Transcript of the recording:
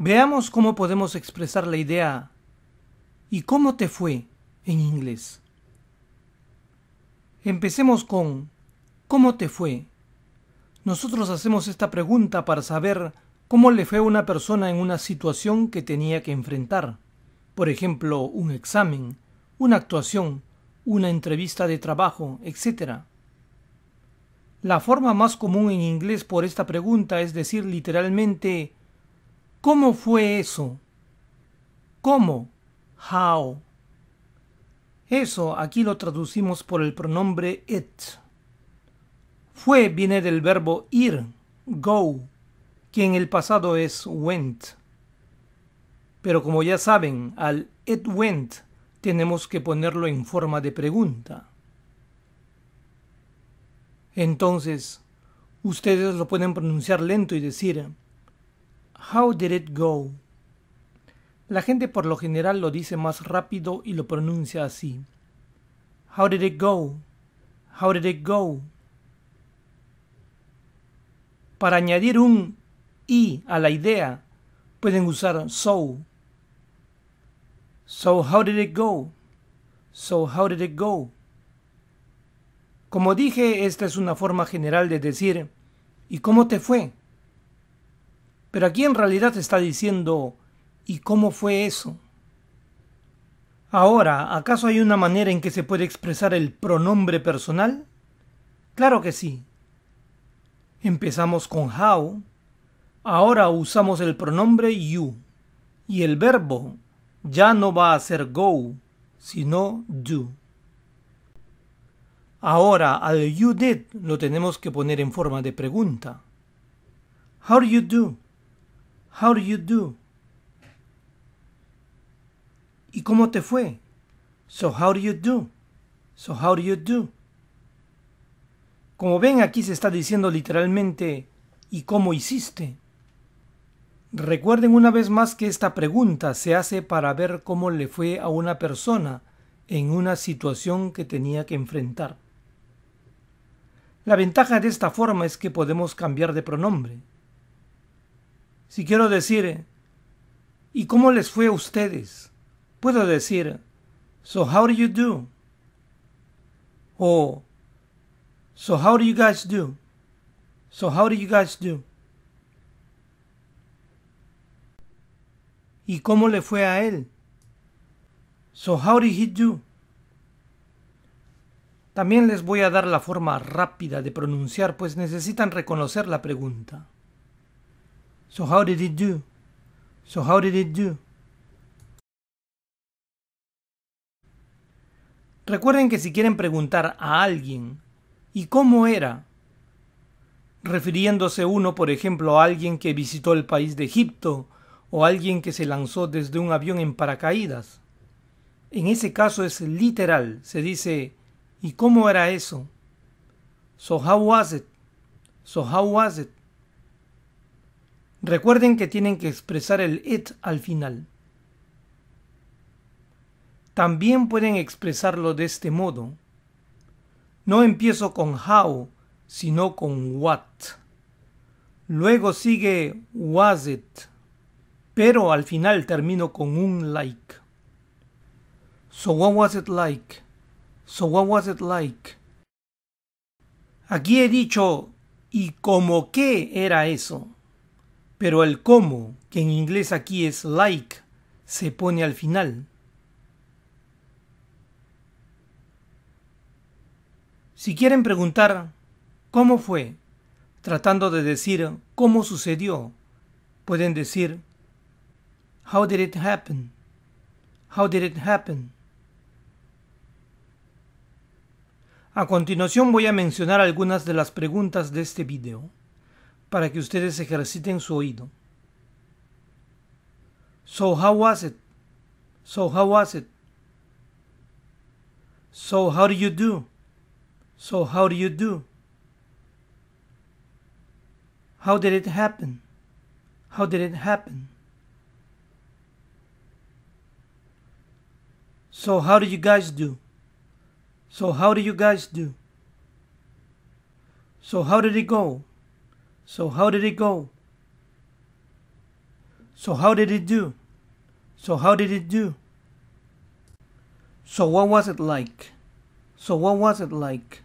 Veamos cómo podemos expresar la idea ¿y cómo te fue en inglés? Empecemos con ¿cómo te fue? Nosotros hacemos esta pregunta para saber cómo le fue a una persona en una situación que tenía que enfrentar. Por ejemplo, un examen, una actuación, una entrevista de trabajo, etc. La forma más común en inglés por esta pregunta es decir literalmente ¿Cómo fue eso? ¿Cómo? How. Eso aquí lo traducimos por el pronombre it. Fue viene del verbo ir, go, que en el pasado es went. Pero como ya saben, al it went tenemos que ponerlo en forma de pregunta. Entonces, ustedes lo pueden pronunciar lento y decir How did it go? La gente por lo general lo dice más rápido y lo pronuncia así. How did it go? How did it go? Para añadir un i a la idea, pueden usar so. So how did it go? So how did it go? Como dije, esta es una forma general de decir ¿y cómo te fue? Pero aquí en realidad está diciendo, ¿y cómo fue eso? Ahora, ¿acaso hay una manera en que se puede expresar el pronombre personal? Claro que sí. Empezamos con how. Ahora usamos el pronombre you. Y el verbo ya no va a ser go, sino do. Ahora al you did lo tenemos que poner en forma de pregunta. How do you do? How do you do? ¿Y cómo te fue? So how do you do? So how do you do? Como ven aquí se está diciendo literalmente ¿y cómo hiciste? Recuerden una vez más que esta pregunta se hace para ver cómo le fue a una persona en una situación que tenía que enfrentar. La ventaja de esta forma es que podemos cambiar de pronombre. Si quiero decir, ¿y cómo les fue a ustedes? Puedo decir, So how do you do? O, So how do you guys do? So how do you guys do? ¿Y cómo le fue a él? So how did he do? También les voy a dar la forma rápida de pronunciar, pues necesitan reconocer la pregunta. So how did it do? So how did it do? Recuerden que si quieren preguntar a alguien, ¿y cómo era? Refiriéndose uno, por ejemplo, a alguien que visitó el país de Egipto o alguien que se lanzó desde un avión en paracaídas. En ese caso es literal, se dice, ¿y cómo era eso? So how was it? So how was it? Recuerden que tienen que expresar el it al final. También pueden expresarlo de este modo. No empiezo con how, sino con what. Luego sigue was it, pero al final termino con un like. So what was it like? So what was it like? Aquí he dicho, ¿y como qué era eso? Pero el cómo, que en inglés aquí es like, se pone al final. Si quieren preguntar cómo fue, tratando de decir cómo sucedió, pueden decir How did it happen? How did it happen? A continuación voy a mencionar algunas de las preguntas de este video. para que ustedes ejerciten su oído. So how was it? So how was it? So how do you do? So how do you do? How did it happen? How did it happen? So how do you guys do? So how do you guys do? So how did it go? So how did it go? So how did it do? So how did it do? So what was it like? So what was it like?